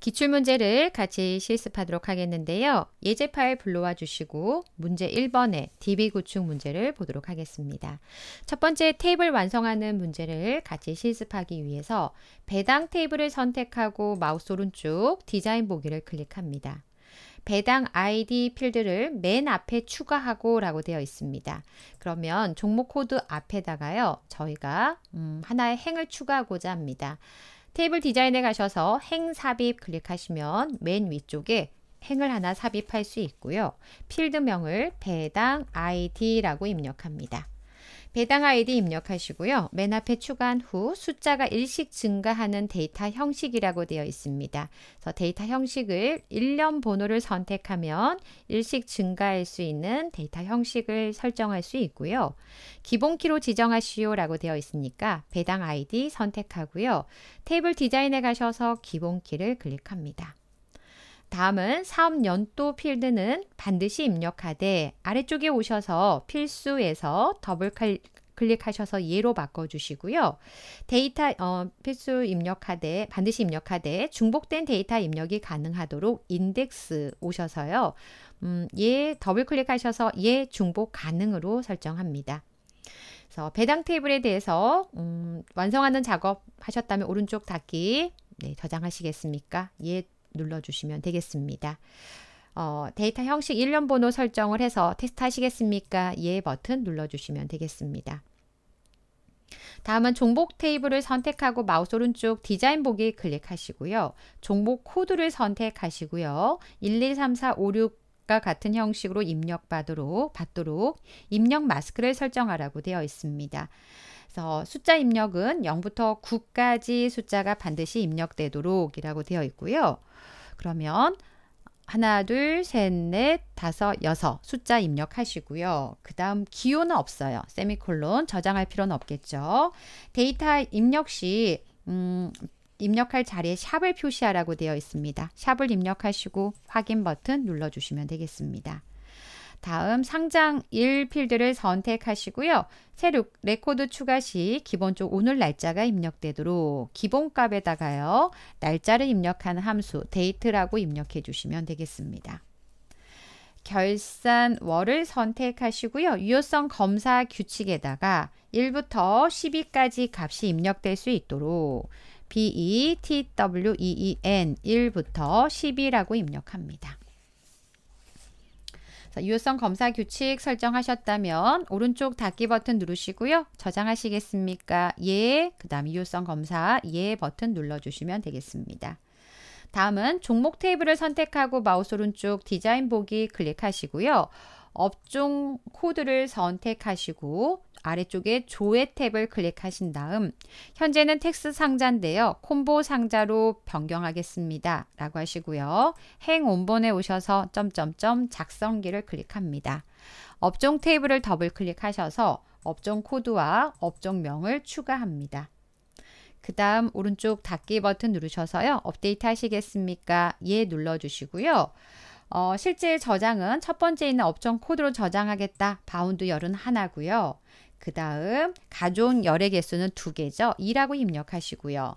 기출문제를 같이 실습하도록 하겠는데요. 예제 파일 불러와 주시고 문제 1번의 DB 구축 문제를 보도록 하겠습니다. 첫 번째 테이블 완성하는 문제를 같이 실습하기 위해서 배당 테이블을 선택하고 마우스 오른쪽 디자인 보기를 클릭합니다. 배당 ID 필드를 맨 앞에 추가하고 라고 되어 있습니다. 그러면 종목 코드 앞에다가요. 저희가 음, 하나의 행을 추가하고자 합니다. 테이블 디자인에 가셔서 행 삽입 클릭하시면 맨 위쪽에 행을 하나 삽입할 수 있고요. 필드명을 배당 id라고 입력합니다. 배당 아이디 입력하시고요. 맨 앞에 추가한 후 숫자가 일식 증가하는 데이터 형식이라고 되어 있습니다. 그래서 데이터 형식을 일련 번호를 선택하면 일식 증가할 수 있는 데이터 형식을 설정할 수 있고요. 기본키로 지정하시오 라고 되어 있으니까 배당 아이디 선택하고요. 테이블 디자인에 가셔서 기본키를 클릭합니다. 다음은 사업 연도 필드는 반드시 입력하되 아래쪽에 오셔서 필수에서 더블 클릭하셔서 예로 바꿔주시고요. 데이터 어, 필수 입력하되 반드시 입력하되 중복된 데이터 입력이 가능하도록 인덱스 오셔서요. 음, 예 더블 클릭하셔서 예 중복 가능으로 설정합니다. 그래서 배당 테이블에 대해서 음, 완성하는 작업 하셨다면 오른쪽 닫기 네, 저장하시겠습니까? 예 눌러주시면 되겠습니다. 어, 데이터 형식 1년 번호 설정을 해서 테스트 하시겠습니까? 예 버튼 눌러주시면 되겠습니다. 다음은 종목 테이블을 선택하고 마우스 오른쪽 디자인 보기 클릭하시고요. 종목 코드를 선택하시고요. 1, 2, 3, 4, 5, 6, 같은 형식으로 입력받도록, 받도록 입력 마스크를 설정하라고 되어 있습니다. 그래서 숫자 입력은 0부터 9까지 숫자가 반드시 입력되도록이라고 되어 있고요. 그러면 하나, 둘, 셋, 넷, 다섯, 여섯 숫자 입력하시고요. 그 다음 기호는 없어요. 세미콜론 저장할 필요는 없겠죠. 데이터 입력 시 음, 입력할 자리에 샵을 표시하라고 되어 있습니다. 샵을 입력하시고 확인 버튼 눌러주시면 되겠습니다. 다음 상장 1필드를 선택하시고요. 새 레코드 추가 시 기본적 오늘 날짜가 입력되도록 기본값에다가요. 날짜를 입력한 함수 데이트라고 입력해 주시면 되겠습니다. 결산월을 선택하시고요. 유효성 검사 규칙에다가 1부터 1 0까지 값이 입력될 수 있도록 BETWEEN 1부터 10이라고 입력합니다. 자, 유효성 검사 규칙 설정하셨다면 오른쪽 닫기 버튼 누르시고요. 저장하시겠습니까? 예, 그 다음 유효성 검사 예 버튼 눌러주시면 되겠습니다. 다음은 종목 테이블을 선택하고 마우스 오른쪽 디자인 보기 클릭하시고요. 업종 코드를 선택하시고 아래쪽에 조회 탭을 클릭하신 다음 현재는 텍스 상자인데요. 콤보 상자로 변경하겠습니다. 라고 하시고요. 행 원본에 오셔서 점점점 작성기를 클릭합니다. 업종 테이블을 더블 클릭하셔서 업종 코드와 업종명을 추가합니다. 그 다음 오른쪽 닫기 버튼 누르셔서요. 업데이트 하시겠습니까? 예 눌러주시고요. 어, 실제 저장은 첫 번째 있는 업종 코드로 저장하겠다. 바운드 열은 하나고요. 그 다음 가족 열의 개수는 두 개죠. 2라고 입력하시고요.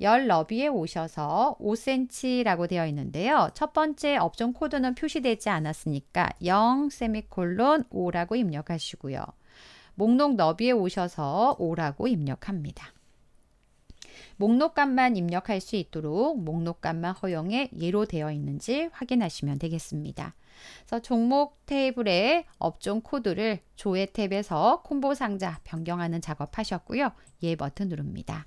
열 너비에 오셔서 5cm라고 되어 있는데요. 첫 번째 업종 코드는 표시되지 않았으니까 0 세미콜론 5라고 입력하시고요. 목록 너비에 오셔서 5라고 입력합니다. 목록값만 입력할 수 있도록 목록값만 허용에 예로 되어 있는지 확인하시면 되겠습니다. 그래서 종목 테이블에 업종 코드를 조회 탭에서 콤보 상자 변경하는 작업하셨고요. 예 버튼 누릅니다.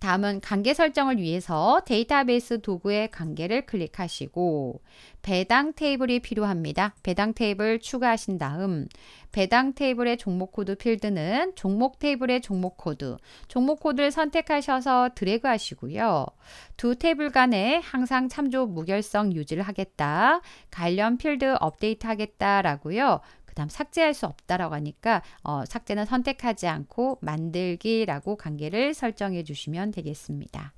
다음은 관계 설정을 위해서 데이터베이스 도구의 관계를 클릭하시고 배당 테이블이 필요합니다. 배당 테이블 추가하신 다음 배당 테이블의 종목 코드 필드는 종목 테이블의 종목 코드, 종목 코드를 선택하셔서 드래그 하시고요. 두 테이블 간에 항상 참조 무결성 유지를 하겠다, 관련 필드 업데이트 하겠다라고요. 다음 삭제할 수 없다라고 하니까 어, 삭제는 선택하지 않고 만들기라고 관계를 설정해 주시면 되겠습니다.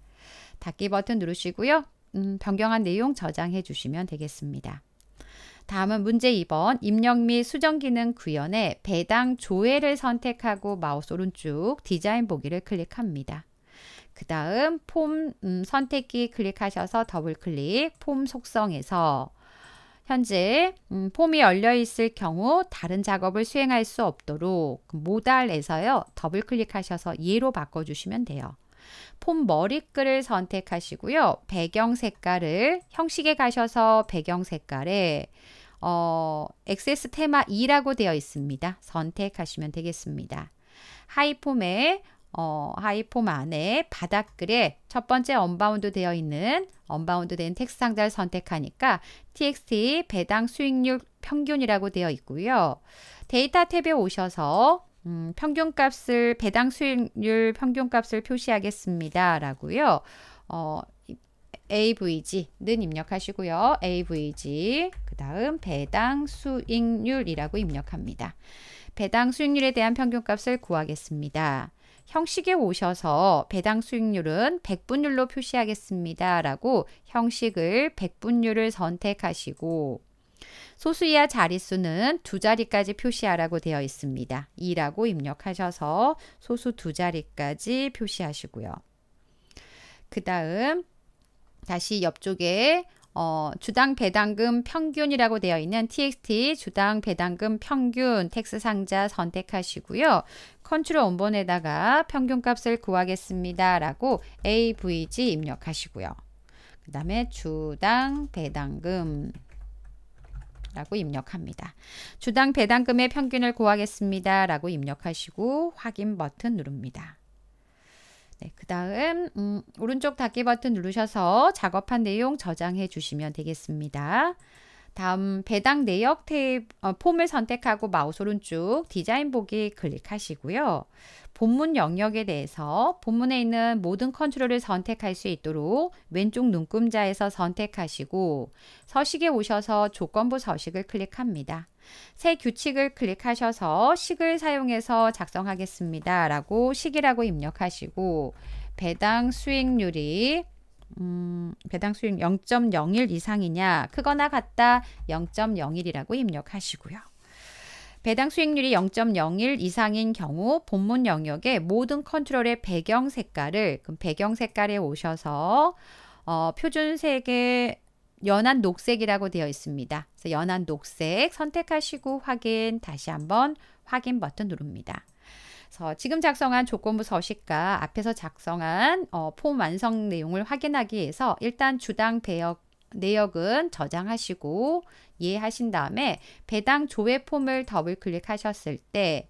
닫기 버튼 누르시고요. 음, 변경한 내용 저장해 주시면 되겠습니다. 다음은 문제 2번 입력 및 수정 기능 구현에 배당 조회를 선택하고 마우스 오른쪽 디자인 보기를 클릭합니다. 그 다음 폼 음, 선택기 클릭하셔서 더블클릭 폼 속성에서 현재 음, 폼이 열려 있을 경우 다른 작업을 수행할 수 없도록 그 모달에서요 더블 클릭하셔서 예로 바꿔주시면 돼요. 폼 머리글을 선택하시고요. 배경 색깔을 형식에 가셔서 배경 색깔에 어, 액세스 테마 2라고 되어 있습니다. 선택하시면 되겠습니다. 하이폼에 어, 하이폼 안에 바닥글에 첫 번째 언바운드 되어 있는 언바운드 된 텍스 상자를 선택하니까 txt 배당 수익률 평균이라고 되어 있고요. 데이터 탭에 오셔서 음, 평균값을 배당 수익률 평균값을 표시하겠습니다. 라고요. 어, AVG는 입력하시고요. AVG 그 다음 배당 수익률이라고 입력합니다. 배당 수익률에 대한 평균값을 구하겠습니다. 형식에 오셔서 배당 수익률은 백분율로 표시하겠습니다. 라고 형식을 백분율을 선택하시고 소수 이하 자릿수는 두 자리까지 표시하라고 되어 있습니다. 2라고 입력하셔서 소수 두 자리까지 표시하시고요. 그 다음 다시 옆쪽에 어, 주당 배당금 평균이라고 되어 있는 TXT 주당 배당금 평균 텍스 상자 선택하시고요. 컨트롤 원본에다가 평균값을 구하겠습니다. 라고 AVG 입력하시고요. 그 다음에 주당 배당금 라고 입력합니다. 주당 배당금의 평균을 구하겠습니다. 라고 입력하시고 확인 버튼 누릅니다. 네, 그 다음 음, 오른쪽 닫기 버튼 누르셔서 작업한 내용 저장해 주시면 되겠습니다. 다음 배당 내역 탭 어, 폼을 선택하고 마우스 오른쪽 디자인 보기 클릭하시고요. 본문 영역에 대해서 본문에 있는 모든 컨트롤을 선택할 수 있도록 왼쪽 눈금자에서 선택하시고 서식에 오셔서 조건부 서식을 클릭합니다. 새 규칙을 클릭하셔서 식을 사용해서 작성하겠습니다. 라고 식이라고 입력하시고 배당 수익률이 음, 배당 수익 0.01 이상이냐 크거나 같다 0.01이라고 입력하시고요. 배당 수익률이 0.01 이상인 경우 본문 영역의 모든 컨트롤의 배경 색깔을 그럼 배경 색깔에 오셔서 어, 표준 색의 연한 녹색이라고 되어 있습니다. 그래서 연한 녹색 선택하시고 확인 다시 한번 확인 버튼 누릅니다. 그래서 지금 작성한 조건부 서식과 앞에서 작성한 어, 폼 완성 내용을 확인하기 위해서 일단 주당 배역 내역은 저장하시고 이해하신 다음에 배당 조회 폼을 더블 클릭하셨을 때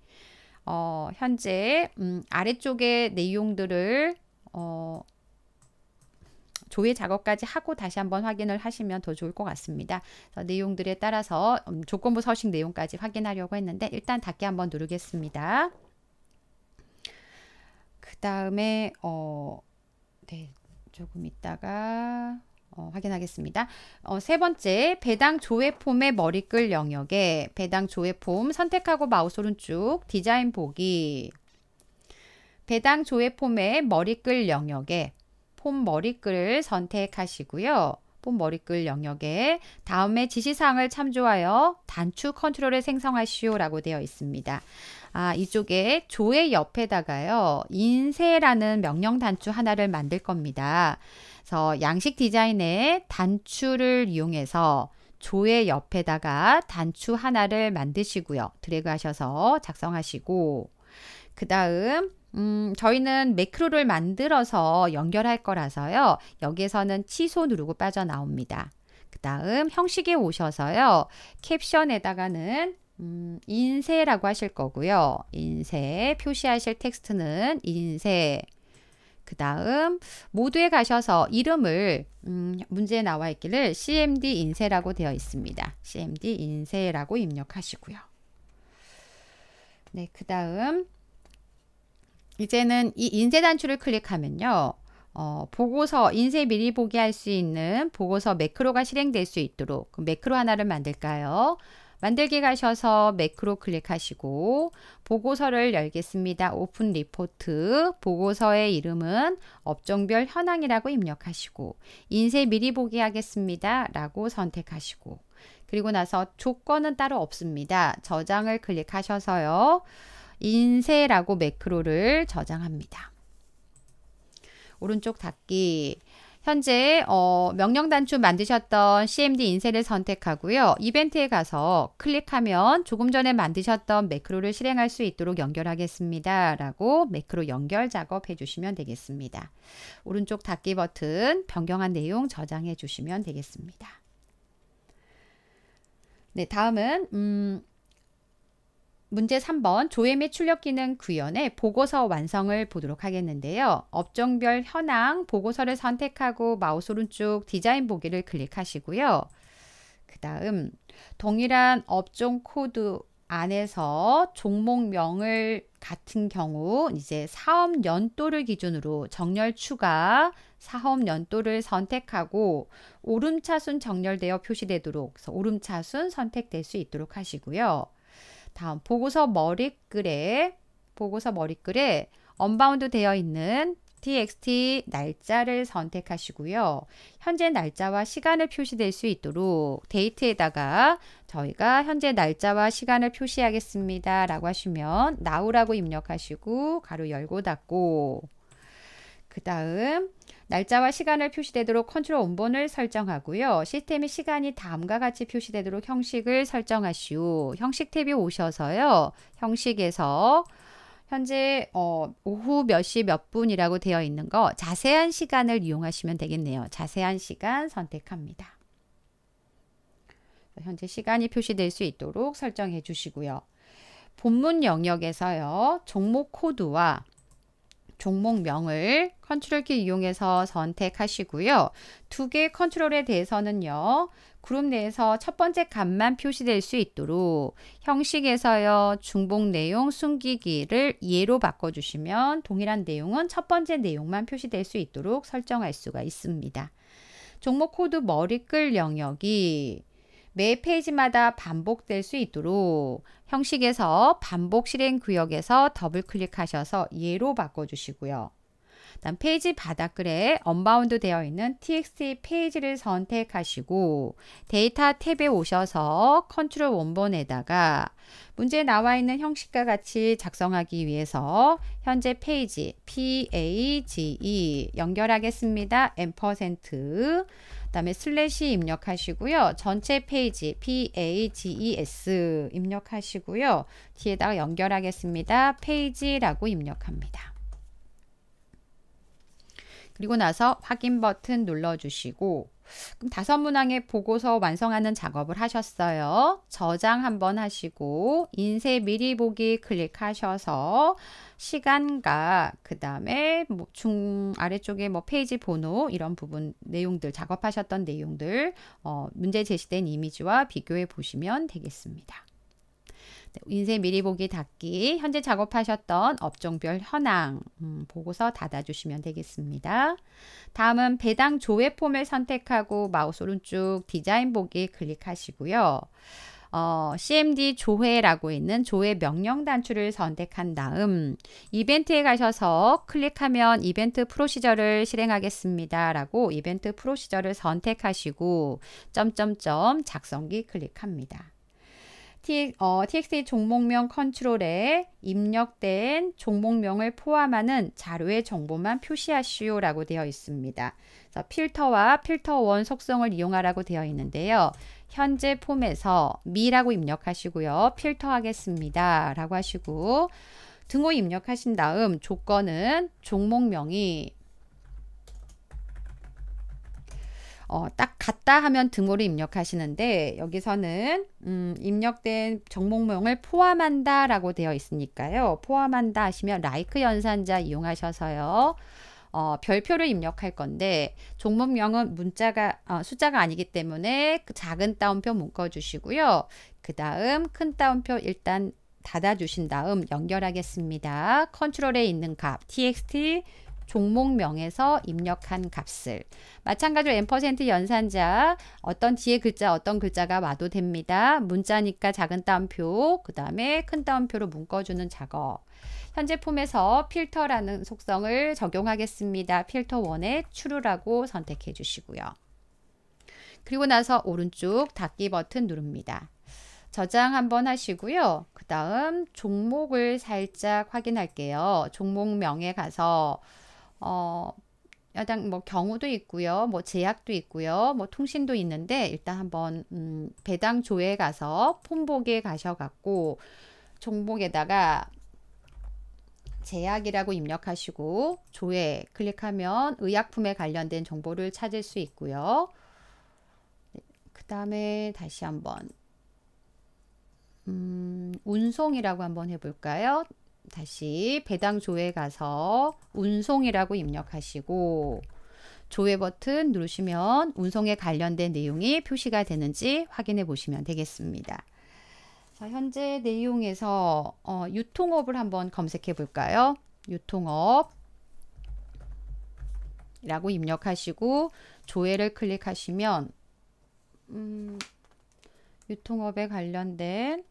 어, 현재 음, 아래쪽의 내용들을 어, 조회 작업까지 하고 다시 한번 확인을 하시면 더 좋을 것 같습니다. 내용들에 따라서 음, 조건부 서식 내용까지 확인하려고 했는데 일단 닫기 한번 누르겠습니다. 그 다음에 어, 네, 조금 있다가 어, 확인하겠습니다. 어, 세 번째, 배당 조회폼의 머리글 영역에 배당 조회폼 선택하고 마우스 오른쪽 디자인 보기 배당 조회폼의 머리글 영역에 폼 머리글을 선택하시고요. 폼 머리글 영역에 다음에 지시사항을 참조하여 단축 컨트롤을 생성하시오 라고 되어 있습니다. 아, 이쪽에 조의 옆에다가요. 인쇄라는 명령 단추 하나를 만들 겁니다. 그래서 양식 디자인의 단추를 이용해서 조의 옆에다가 단추 하나를 만드시고요. 드래그 하셔서 작성하시고 그 다음 음, 저희는 매크로를 만들어서 연결할 거라서요. 여기에서는 취소 누르고 빠져나옵니다. 그 다음 형식에 오셔서요. 캡션에다가는 음, 인쇄라고 하실 거고요. 인쇄 표시하실 텍스트는 인쇄 그 다음 모두에 가셔서 이름을 음, 문제에 나와 있기를 CMD 인쇄라고 되어 있습니다. CMD 인쇄라고 입력하시고요. 네, 그 다음 이제는 이 인쇄 단추를 클릭하면요. 어, 보고서 인쇄 미리 보기 할 수 있는 보고서 매크로가 실행될 수 있도록 그 매크로 하나를 만들까요? 만들기 가셔서 매크로 클릭하시고 보고서를 열겠습니다. 오픈 리포트 보고서의 이름은 업종별 현황이라고 입력하시고 인쇄 미리 보기 하겠습니다. 라고 선택하시고 그리고 나서 조건은 따로 없습니다. 저장을 클릭하셔서요. 인쇄라고 매크로를 저장합니다. 오른쪽 닫기. 현재 어, 명령 단추 만드셨던 CMD 인쇄를 선택하고요. 이벤트에 가서 클릭하면 조금 전에 만드셨던 매크로를 실행할 수 있도록 연결하겠습니다. 라고 매크로 연결 작업 해주시면 되겠습니다. 오른쪽 닫기 버튼 변경한 내용 저장해 주시면 되겠습니다. 네, 다음은 음, 문제 3번 조회및 출력 기능 구현의 보고서 완성을 보도록 하겠는데요. 업종별 현황 보고서를 선택하고 마우스 오른쪽 디자인 보기를 클릭하시고요. 그 다음 동일한 업종 코드 안에서 종목명을 같은 경우 이제 사업 연도를 기준으로 정렬 추가 사업 연도를 선택하고 오름차순 정렬되어 표시되도록 오름차순 선택될 수 있도록 하시고요. 다음 보고서 머리글에 보고서 머리글에 언바운드 되어 있는 txt 날짜를 선택하시고요. 현재 날짜와 시간을 표시될 수 있도록 데이트에다가 저희가 현재 날짜와 시간을 표시하겠습니다. 라고 하시면 now라고 입력하시고 가로 열고 닫고 그 다음 날짜와 시간을 표시되도록 컨트롤 원본을 설정하고요. 시스템의 시간이 다음과 같이 표시되도록 형식을 설정하시오. 형식 탭에 오셔서요. 형식에서 현재 어, 오후 몇 시 몇 분이라고 되어 있는 거 자세한 시간을 이용하시면 되겠네요. 자세한 시간 선택합니다. 현재 시간이 표시될 수 있도록 설정해 주시고요. 본문 영역에서요. 종목 코드와 종목명을 컨트롤 키 이용해서 선택하시고요. 두개 컨트롤에 대해서는요. 그룹 내에서 첫 번째 값만 표시될 수 있도록 형식에서요. 중복 내용 숨기기를 예로 바꿔주시면 동일한 내용은 첫 번째 내용만 표시될 수 있도록 설정할 수가 있습니다. 종목 코드 머리글 영역이 매 페이지마다 반복될 수 있도록 형식에서 반복 실행 구역에서 더블 클릭하셔서 예로 바꿔주시고요. 다음 페이지 바닥글에 언바운드 되어 있는 txt 페이지를 선택하시고 데이터 탭에 오셔서 컨트롤 원본에다가 문제에 나와 있는 형식과 같이 작성하기 위해서 현재 페이지 page 연결하겠습니다. 앰퍼센트 그다음에 슬래시 입력하시고요. 전체 페이지 PAGES 입력하시고요. 뒤에다가 연결하겠습니다. 페이지라고 입력합니다. 그리고 나서 확인 버튼 눌러주시고 그럼 다섯 문항의 보고서 완성하는 작업을 하셨어요. 저장 한번 하시고 인쇄 미리 보기 클릭하셔서 시간과 그 다음에 뭐중 아래쪽에 뭐 페이지 번호 이런 부분 내용들 작업하셨던 내용들 어, 문제 제시된 이미지와 비교해 보시면 되겠습니다. 네, 인쇄 미리 보기 닫기, 현재 작업하셨던 업종별 현황 음, 보고서 닫아주시면 되겠습니다. 다음은 배당 조회 폼을 선택하고 마우스 오른쪽 디자인 보기 클릭하시고요. 어, CMD 조회라고 있는 조회 명령 단추를 선택한 다음 이벤트에 가셔서 클릭하면 이벤트 프로시저를 실행하겠습니다. 라고 이벤트 프로시저를 선택하시고 점점점 작성기 클릭합니다. T, x a 종목명 컨트롤에 입력된 종목명을 포함하는 자료의 정보만 표시하시오 라고 되어 있습니다. 그래서 필터와 필터 원 속성을 이용하라고 되어 있는데요. 현재 폼에서 미라고 입력하시고요. 필터 하겠습니다 라고 하시고 등호 입력하신 다음 조건은 종목명이 어, 딱 같다 하면 등호를 입력하시는데 여기서는 음, 입력된 종목명을 포함한다 라고 되어 있으니까요. 포함한다 하시면 라이크 연산자 이용하셔서요. 어, 별표를 입력할 건데 종목명은 문자가 어, 숫자가 아니기 때문에 그 작은 따옴표 묶어 주시고요. 그 다음 큰 따옴표 일단 닫아 주신 다음 연결하겠습니다. 컨트롤에 있는 값 txt 종목명에서 입력한 값을 마찬가지로 n% 연산자 어떤 뒤에 글자 어떤 글자가 와도 됩니다. 문자니까 작은 따옴표 그 다음에 큰 따옴표로 묶어주는 작업 현재 폼에서 필터라는 속성을 적용하겠습니다. 필터 1에 추루라고 선택해 주시고요. 그리고 나서 오른쪽 닫기 버튼 누릅니다. 저장 한번 하시고요. 그 다음 종목을 살짝 확인할게요. 종목명에 가서 어, 여당뭐 경우도 있고요. 뭐 제약도 있고요. 뭐 통신도 있는데 일단 한번 음, 배당 조회 가서 폰복에 가셔 갖고 종목에다가 제약이라고 입력하시고 조회 클릭하면 의약품에 관련된 정보를 찾을 수 있고요. 그 다음에 다시 한번 음, 운송이라고 한번 해볼까요? 다시 배당 조회 가서 운송이라고 입력하시고 조회 버튼 누르시면 운송에 관련된 내용이 표시가 되는지 확인해 보시면 되겠습니다. 자, 현재 내용에서 어, 유통업을 한번 검색해 볼까요? 유통업 라고 입력하시고 조회를 클릭하시면 음, 유통업에 관련된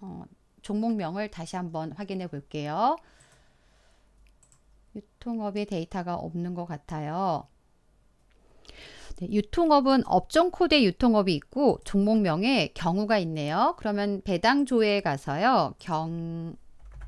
어, 종목명을 다시 한번 확인해 볼게요. 유통업의 데이터가 없는 것 같아요. 네, 유통업은 업종 코드 유통업이 있고 종목명에 경우가 있네요. 그러면 배당조에 가서요. 경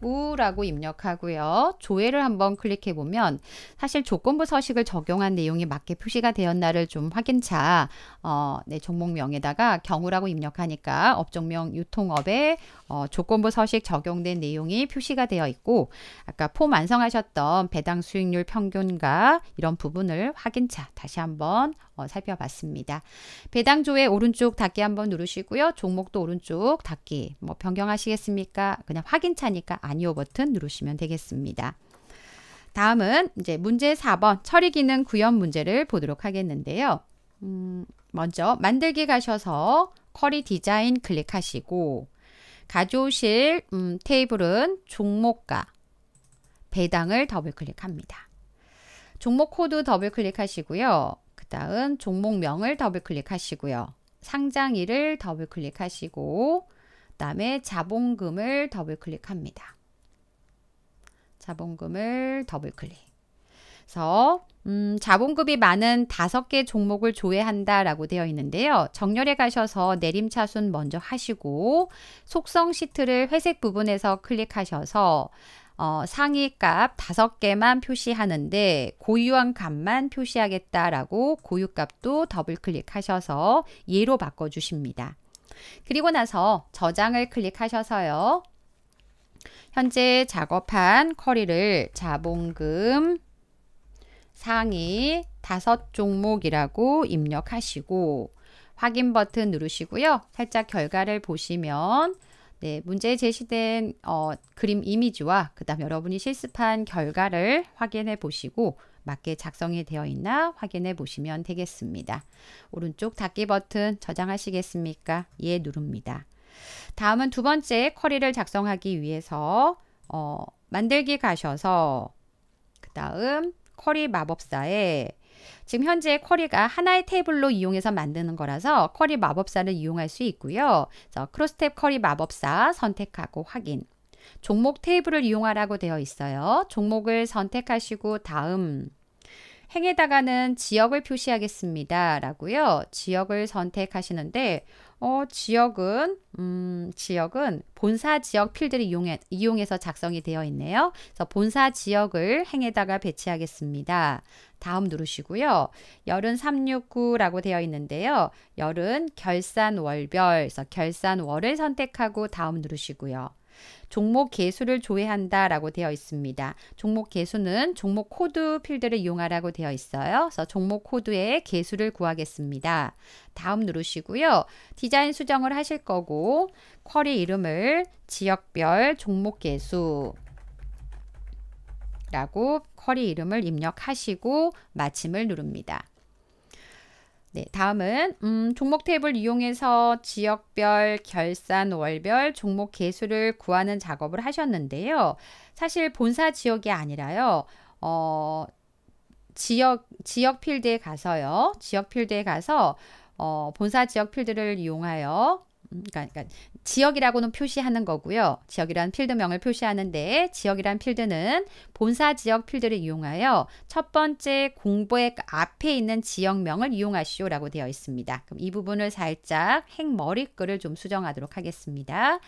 구라고 입력하고요. 조회를 한번 클릭해 보면 사실 조건부 서식을 적용한 내용이 맞게 표시가 되었나를 좀 확인차 어, 네, 종목명에다가 경우라고 입력하니까 업종명 유통업에 어, 조건부 서식 적용된 내용이 표시가 되어 있고 아까 폼 완성하셨던 배당 수익률 평균과 이런 부분을 확인차 다시 한번 어, 살펴봤습니다. 배당조의 오른쪽 닫기 한번 누르시고요. 종목도 오른쪽 닫기 뭐 변경하시겠습니까? 그냥 확인차니까 아니요 버튼 누르시면 되겠습니다. 다음은 이제 문제 4번 처리 기능 구현 문제를 보도록 하겠는데요. 음, 먼저 만들기 가셔서 쿼리 디자인 클릭하시고 가져오실 음, 테이블은 종목과 배당을 더블 클릭합니다. 종목 코드 더블 클릭하시고요. 그 다음 종목명을 더블 클릭하시고요. 상장일을 더블 클릭하시고 그 다음에 자본금을 더블 클릭합니다. 자본금을 더블 클릭. 그래서 음, 자본급이 많은 다섯 개 종목을 조회한다라고 되어 있는데요. 정렬에 가셔서 내림차순 먼저 하시고 속성 시트를 회색 부분에서 클릭하셔서 어, 상위값 5 개만 표시하는데 고유한 값만 표시하겠다라고 고유값도 더블클릭하셔서 예로 바꿔주십니다. 그리고 나서 저장을 클릭하셔서요. 현재 작업한 커리를 자본금 상위 5 종목이라고 입력하시고 확인 버튼 누르시고요. 살짝 결과를 보시면 네, 문제에 제시된 어, 그림 이미지와 그 다음 여러분이 실습한 결과를 확인해 보시고 맞게 작성이 되어 있나 확인해 보시면 되겠습니다. 오른쪽 닫기 버튼 저장하시겠습니까? 예 누릅니다. 다음은 두 번째 쿼리를 작성하기 위해서 어, 만들기 가셔서 그 다음 쿼리 마법사에 지금 현재 쿼리가 하나의 테이블로 이용해서 만드는 거라서 쿼리 마법사를 이용할 수 있고요. 크로스탭 쿼리 마법사 선택하고 확인. 종목 테이블을 이용하라고 되어 있어요. 종목을 선택하시고 다음 행에다가는 지역을 표시하겠습니다. 라고요. 지역을 선택하시는데 어, 지역은 음, 지역은 본사 지역 필드를 이용해, 이용해서 작성이 되어 있네요. 그래서 본사 지역을 행에다가 배치하겠습니다. 다음 누르시고요. 열은 369라고 되어 있는데요. 열은 결산 월별, 그래서 결산 월을 선택하고 다음 누르시고요. 종목 개수를 조회한다 라고 되어 있습니다. 종목 개수는 종목 코드 필드를 이용하라고 되어 있어요. 그래서 종목 코드의 개수를 구하겠습니다. 다음 누르시고요. 디자인 수정을 하실 거고 쿼리 이름을 지역별 종목 개수 라고 쿼리 이름을 입력하시고 마침을 누릅니다. 네, 다음은 음, 종목 테이블 이용해서 지역별, 결산, 월별, 종목 개수를 구하는 작업을 하셨는데요. 사실 본사 지역이 아니라요. 어, 지역 지역 필드에 가서요. 지역 필드에 가서 어, 본사 지역 필드를 이용하여 그러니까, 그러니까, 지역이라고는 표시하는 거고요. 지역이란 필드명을 표시하는데 지역이란 필드는 본사 지역 필드를 이용하여 첫 번째 공보의 앞에 있는 지역명을 이용하시오라고 되어 있습니다. 그럼 이 부분을 살짝 행머리글을 좀 수정하도록 하겠습니다.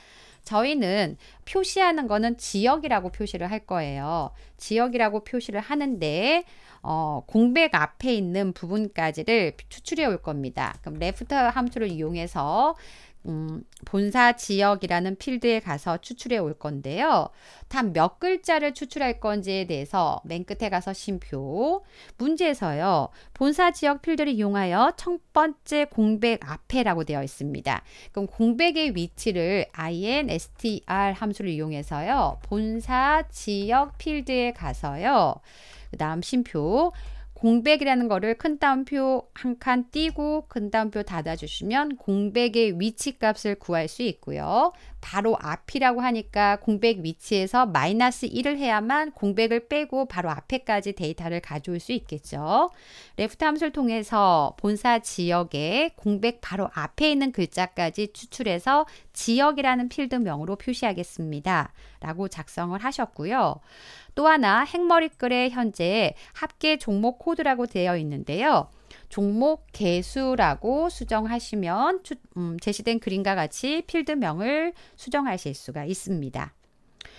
저희는 표시하는 거는 지역이라고 표시를 할 거예요. 지역이라고 표시를 하는데 어, 공백 앞에 있는 부분까지를 추출해 올 겁니다. 그럼 레프트 함수를 이용해서 음, 본사 지역이라는 필드에 가서 추출해 올 건데요. 단 몇 글자를 추출할 건지에 대해서 맨 끝에 가서 심표 문제에서요. 본사 지역 필드를 이용하여 첫 번째 공백 앞에라고 되어 있습니다. 그럼 공백의 위치를 instr 함수를 이용해서요. 본사 지역 필드에 가서요. 그 다음 심표 공백이라는 거를 큰 따옴표 한 칸 띄고 큰 따옴표 닫아주시면 공백의 위치값을 구할 수 있고요. 바로 앞이라고 하니까 공백 위치에서 마이너스 1을 해야만 공백을 빼고 바로 앞에까지 데이터를 가져올 수 있겠죠. 레프트 함수를 통해서 본사 지역에 공백 바로 앞에 있는 글자까지 추출해서 지역이라는 필드명으로 표시하겠습니다. 라고 작성을 하셨고요. 또 하나 행머리글에 현재 합계 종목 코드라고 되어 있는데요. 종목 개수라고 수정하시면 추, 음, 제시된 그림과 같이 필드명을 수정하실 수가 있습니다.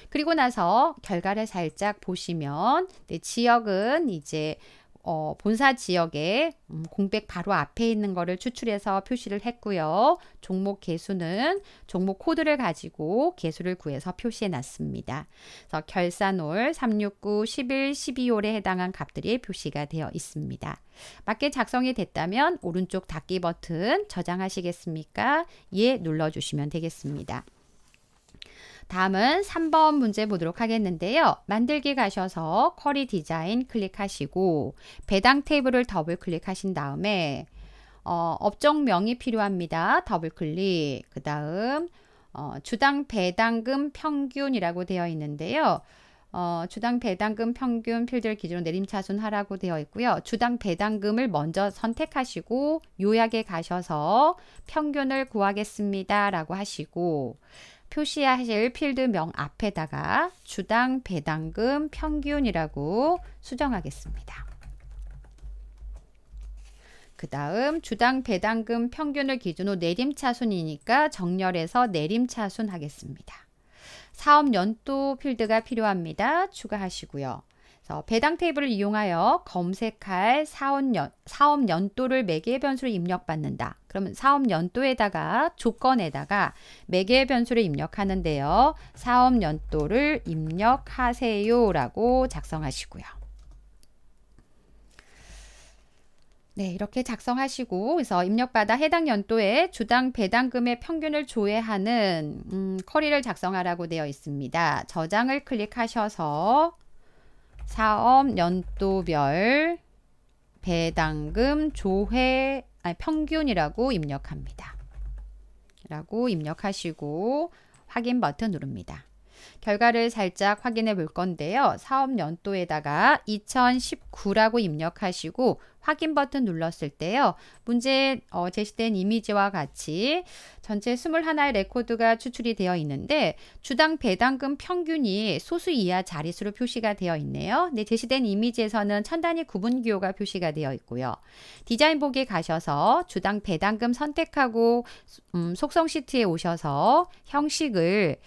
그리고 나서 결과를 살짝 보시면 네, 지역은 이제 어, 본사 지역에 음, 공백 바로 앞에 있는 거를 추출해서 표시를 했고요. 종목 개수는 종목 코드를 가지고 개수를 구해서 표시해 놨습니다. 그래서 결산월 369, 11, 1 2월에 해당한 값들이 표시가 되어 있습니다. 맞게 작성이 됐다면 오른쪽 닫기 버튼 저장하시겠습니까? 예 눌러주시면 되겠습니다. 다음은 3번 문제 보도록 하겠는데요. 만들기 가셔서 쿼리 디자인 클릭하시고 배당 테이블을 더블 클릭하신 다음에 어, 업종명이 필요합니다. 더블 클릭. 그 다음 어, 주당 배당금 평균이라고 되어 있는데요. 어, 주당 배당금 평균 필드를 기준으로 내림차순 하라고 되어 있고요. 주당 배당금을 먼저 선택하시고 요약에 가셔서 평균을 구하겠습니다. 라고 하시고 표시하실 필드 명 앞에다가 주당 배당금 평균이라고 수정하겠습니다. 그 다음 주당 배당금 평균을 기준으로 내림차순이니까 정렬해서 내림차순 하겠습니다. 사업 연도 필드가 필요합니다. 추가하시고요. 배당 테이블을 이용하여 검색할 사업, 연, 사업 연도를 매개 변수로 입력받는다. 그러면 사업 연도에다가 조건에다가 매개 변수를 입력하는데요. 사업 연도를 입력하세요 라고 작성하시고요. 네, 이렇게 작성하시고 그래서 입력받아 해당 연도에 주당 배당금의 평균을 조회하는 음, 커리를 작성하라고 되어 있습니다. 저장을 클릭하셔서 사업 연도별 배당금 조회 아니 평균이라고 입력합니다. 라고 입력하시고 확인 버튼 누릅니다. 결과를 살짝 확인해 볼 건데요. 사업 연도에다가 2019라고 입력하시고 확인 버튼 눌렀을 때요. 문제 어, 제시된 이미지와 같이 전체 21의 레코드가 추출이 되어 있는데 주당 배당금 평균이 소수 이하 자릿수로 표시가 되어 있네요. 근 네, 제시된 이미지에서는 천단위 구분 기호가 표시가 되어 있고요. 디자인복에 가셔서 주당 배당금 선택하고 음, 속성 시트에 오셔서 형식을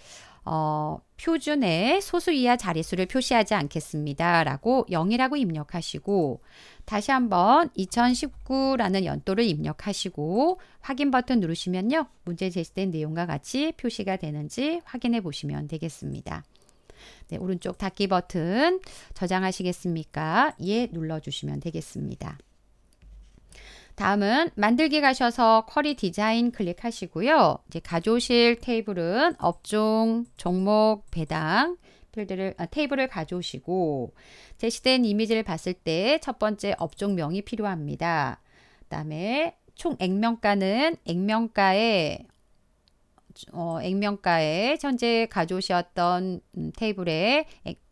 어, 표준의 소수 이하 자릿수를 표시하지 않겠습니다. 라고 0이라고 입력하시고 다시 한번 2019라는 연도를 입력하시고 확인 버튼 누르시면요. 문제 제시된 내용과 같이 표시가 되는지 확인해 보시면 되겠습니다. 네, 오른쪽 닫기 버튼 저장하시겠습니까? 예 눌러주시면 되겠습니다. 다음은 만들기 가셔서 쿼리 디자인 클릭하시고요. 이제 가져오실 테이블은 업종, 종목, 배당, 필드를 아, 테이블을 가져오시고 제시된 이미지를 봤을 때 첫 번째 업종명이 필요합니다. 그다음에 총 액면가는 액면가에 어, 액면가에 현재 가져오셨던 음, 테이블에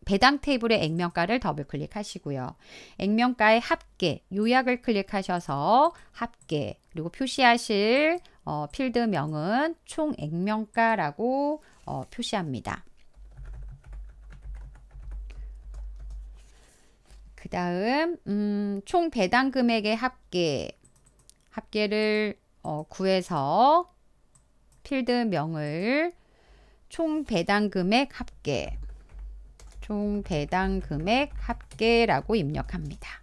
배당 테이블의 액면가를 더블 클릭하시고요. 액면가의 합계, 요약을 클릭하셔서 합계, 그리고 표시하실 어, 필드명은 총 액면가라고 어, 표시합니다. 그 다음 음, 총 배당 금액의 합계, 합계를 어, 구해서 필드명을 총 배당 금액 합계 총 배당 금액 합계라고 입력합니다.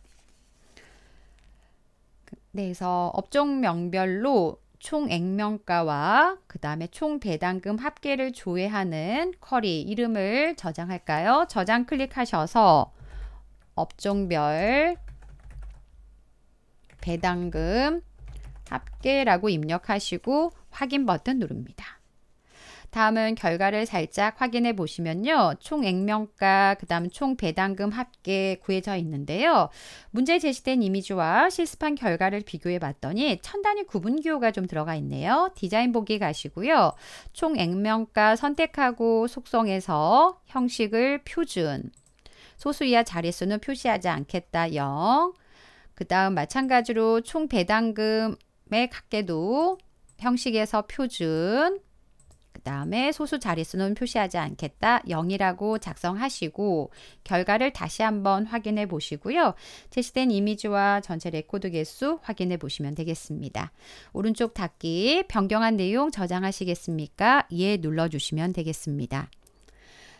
네, 그래서 업종명별로 총 액면가와 그 다음에 총 배당금 합계를 조회하는 쿼리 이름을 저장할까요? 저장 클릭하셔서 업종별 배당금 합계라고 입력하시고 확인 버튼 누릅니다. 다음은 결과를 살짝 확인해 보시면요. 총 액면가, 그 다음 총 배당금 합계 구해져 있는데요. 문제 제시된 이미지와 실습한 결과를 비교해 봤더니 천 단위 구분 기호가 좀 들어가 있네요. 디자인 보기 가시고요. 총 액면가 선택하고 속성에서 형식을 표준, 소수 이하 자릿수는 표시하지 않겠다 0, 그 다음 마찬가지로 총 배당금의 각계도 형식에서 표준 그 다음에 소수 자릿수는 표시하지 않겠다 0이라고 작성하시고 결과를 다시 한번 확인해 보시고요. 제시된 이미지와 전체 레코드 개수 확인해 보시면 되겠습니다. 오른쪽 닫기 변경한 내용 저장하시겠습니까? 예 눌러주시면 되겠습니다.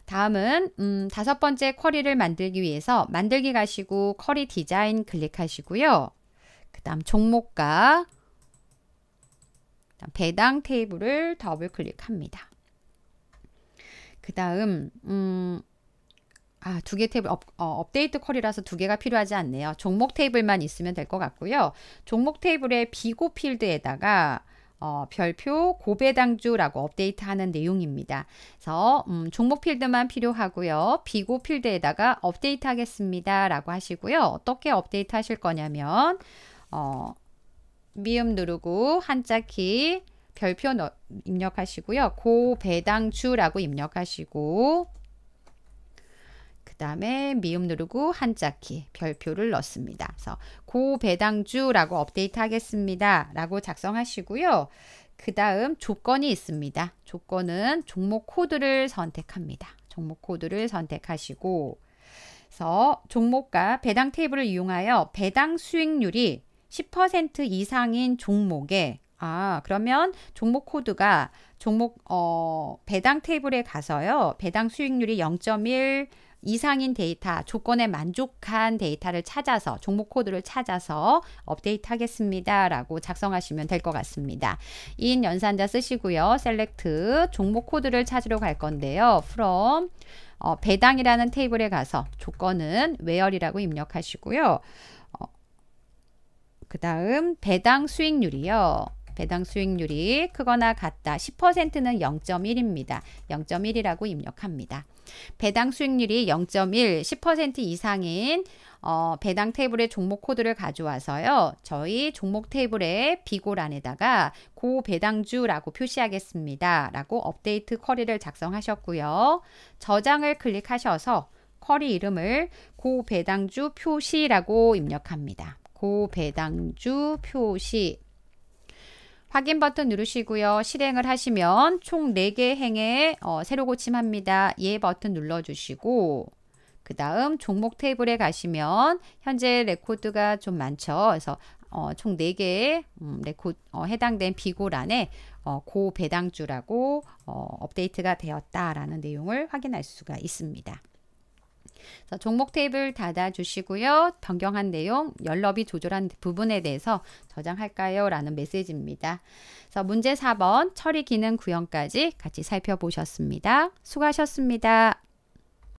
다음은 음, 다섯 번째 쿼리를 만들기 위해서 만들기 가시고 쿼리 디자인 클릭하시고요. 그 다음 종목과 배당 테이블을 더블 클릭합니다. 그 다음 음, 아, 두 개 테이블 업, 어, 데이트 쿼리라서 두 개가 필요하지 않네요. 종목 테이블만 있으면 될 것 같고요. 종목 테이블의 비고 필드에다가 어, 별표 고배당주라고 업데이트하는 내용입니다. 그래서 음, 종목 필드만 필요하고요. 비고 필드에다가 업데이트 하겠습니다. 라고 하시고요. 어떻게 업데이트 하실 거냐면 어, 미음 누르고 한자키 별표 넣, 입력하시고요. 고배당주라고 입력하시고 그 다음에 미음 누르고 한자키 별표를 넣습니다. 그래서 고배당주라고 업데이트 하겠습니다. 라고 작성하시고요. 그 다음 조건이 있습니다. 조건은 종목 코드를 선택합니다. 종목 코드를 선택하시고 그래서 종목과 배당 테이블을 이용하여 배당 수익률이 10% 이상인 종목에 아, 그러면 종목 코드가 종목 어 배당 테이블에 가서요. 배당 수익률이 0.1 이상인 데이터, 조건에 만족한 데이터를 찾아서 종목 코드를 찾아서 업데이트 하겠습니다라고 작성하시면 될 것 같습니다. 인 연산자 쓰시고요. 셀렉트 종목 코드를 찾으러 갈 건데요. from 어, 배당이라는 테이블에 가서 조건은 외열이라고 입력하시고요. 그 다음 배당 수익률이요. 배당 수익률이 크거나 같다. 10%는 0.1입니다. 0.1이라고 입력합니다. 배당 수익률이 0.1, 10% 이상인 어, 배당 테이블의 종목 코드를 가져와서요. 저희 종목 테이블의 비고란에다가 고배당주라고 표시하겠습니다. 라고 업데이트 커리를 작성하셨고요. 저장을 클릭하셔서 커리 이름을 고배당주 표시라고 입력합니다. 고배당주 표시 확인 버튼 누르시고요. 실행을 하시면 총 4개 행에 어, 새로 고침합니다. 예 버튼 눌러주시고 그 다음 종목 테이블에 가시면 현재 레코드가 좀 많죠. 그래서 어, 총 4개의 음, 레코드, 어, 해당된 비고란에 어, 고배당주라고 어, 업데이트가 되었다라는 내용을 확인할 수가 있습니다. 자, 종목 테이블 닫아주시고요. 변경한 내용, 연럽이 조절한 부분에 대해서 저장할까요? 라는 메시지입니다. 자, 문제 4번 처리 기능 구현까지 같이 살펴보셨습니다. 수고하셨습니다.